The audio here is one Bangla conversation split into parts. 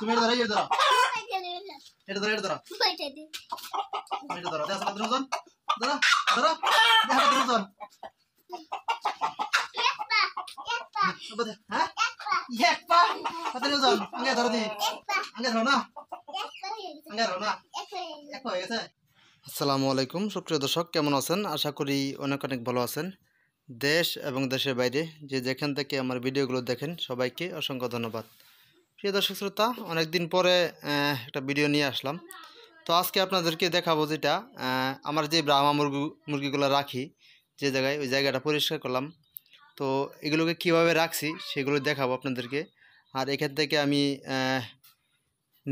তুমি এটা ধরো এটা ধরো হ্যাঁ? আসসালামু আলাইকুম সুপ্রিয় দর্শক কেমন আছেন আশা করি অনেক অনেক ভালো আছেন দেশ এবং দেশের বাইরে যে যেখান থেকে আমার ভিডিওগুলো দেখেন সবাইকে অসংখ্য ধন্যবাদ প্রিয় দর্শক শ্রোতা অনেকদিন পরে একটা ভিডিও নিয়ে আসলাম তো আজকে আপনাদেরকে দেখাবো যেটা আমার যে ব্রাহ্মা মুরগি মুরগিগুলো রাখি যে জায়গায় ওই জায়গাটা পরিষ্কার করলাম তো এগুলোকে কিভাবে রাখছি সেগুলো দেখাবো আপনাদেরকে আর এখান থেকে আমি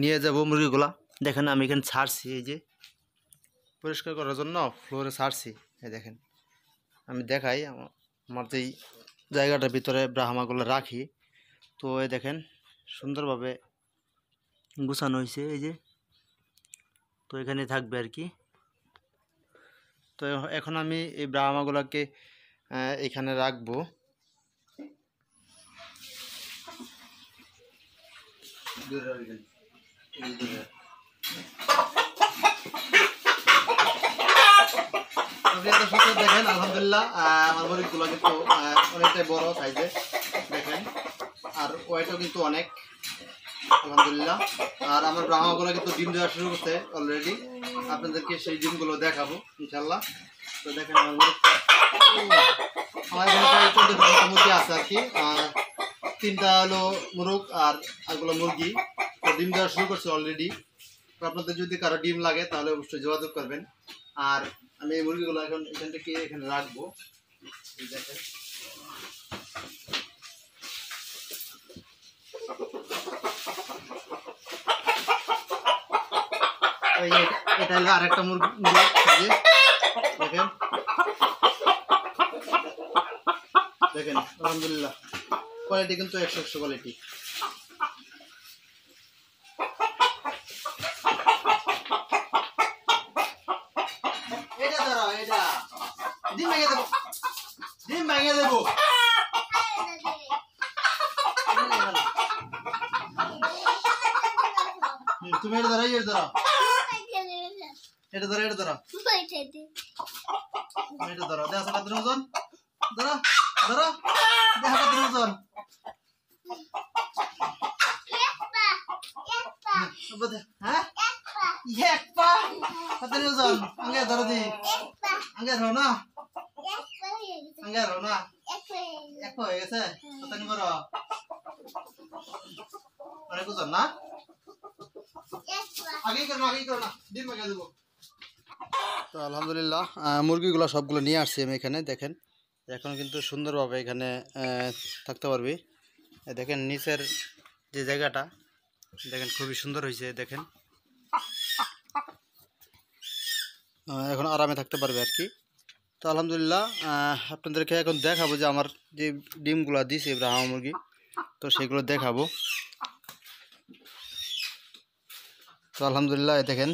নিয়ে যাব মুরগিগুলো দেখেন আমি এখানে ছাড়ছি এই যে পরিষ্কার করার জন্য ফ্লোরে ছাড়ছি এই দেখেন আমি দেখাই আমার যেই জায়গাটার ভিতরে ব্রাহ্মাগুলো রাখি তো এই দেখেন সুন্দরভাবে গুছানো হয়েছে এই যে তো এখানে থাকবে আর কি তো এখন আমি এই ব্রাহ্মাগুলোকে এখানে রাখবো দেখেন আলহামদুলিল্লাহ আমার মুরগিগুলো কিন্তু অনেকটাই বড় সাইজে আর ওয়েটও কিন্তু অনেক আলহামদুলিল্লাহ আর আমার ব্রাহ্মগুলো কিন্তু ডিম দেওয়া শুরু করছে অলরেডি আপনাদেরকে সেই ডিমগুলো দেখাবো ইনশাল্লাহ তো দেখেন আমার মুরগি আছে আর কি তিনটা হলো মুরগ আর এগুলো মুরগি তো ডিম দেওয়া শুরু করছে অলরেডি আপনাদের যদি কারো ডিম লাগে তাহলে অবশ্যই যোগাযোগ করবেন আর আমি এই মুরগিগুলো এখন এখান থেকে এখানে রাখবো দেখেন ওই এটা হলো আর মুরগি দেখেন দেখেন আলহামদুলিল্লাহ কোয়ালিটি কিন্তু একশো একশো কোয়ালিটি এটা ধরো এটা ডিম ভেঙে দেবো ডিম ভেঙে দেবো তুমি এটা ধরাই এটা ধরো এটা ধরো এটা ধরো এ t া ধরো দেখা সাকাত ওজন ধরো ধরো দেখা সাকাত ওজন হ্যাঁ এক পা কত ওজন আগে ধরো দি আগে ধরো না আগে ধরো না এক পা হয়ে গেছে কত নিবর অনেক ওজন না আগেই করো না আগেই করো না ডিম আগে দেবো তো আলহামদুলিল্লাহ মুরগিগুলো সবগুলো নিয়ে আসছি আমি এখানে দেখেন এখন কিন্তু সুন্দরভাবে এখানে থাকতে পারবি দেখেন নিচের যে জায়গাটা দেখেন খুবই সুন্দর হয়েছে দেখেন এখন আরামে থাকতে পারবে আর কি তো আলহামদুলিল্লাহ আপনাদেরকে এখন দেখাবো যে আমার যে ডিমগুলো দিয়েছে ব্রাহ্মা মুরগি তো সেগুলো দেখাবো তো আলহামদুলিল্লাহ দেখেন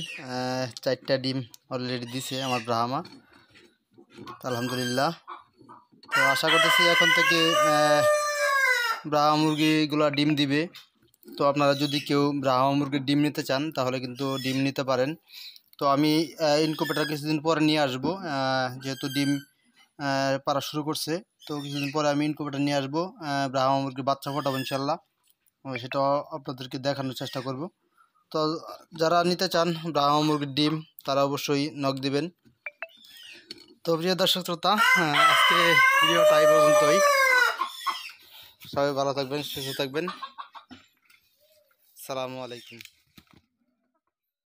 চারটা ডিম অলরেডি দিছে আমার ব্রাহ্মা তো আলহামদুলিল্লাহ তো আশা করতেছি এখন থেকে ব্রাহ্মা মুরগিগুলো ডিম দিবে তো আপনারা যদি কেউ ব্রাহ্মা মুরগির ডিম নিতে চান তাহলে কিন্তু ডিম নিতে পারেন তো আমি ইনকুবেটার কিছুদিন পরে নিয়ে আসব যেহেতু ডিম পারা শুরু করছে তো কিছুদিন পরে আমি ইনকুবেটার নিয়ে আসবো ব্রাহ্মা মুরগির বাচ্চা ফোটাবো ইনশাল্লাহ সেটা আপনাদেরকে দেখানোর চেষ্টা করব তো যারা নিতে চান ব্রাহ্ম মুরগির ডিম তারা অবশ্যই নখ দিবেন তো প্রিয় দর্শক শ্রোতা হ্যাঁ, আজকে প্রিয় এই পর্যন্তই সবাই ভালো থাকবেন সুস্থ থাকবেন সালামু আলাইকুম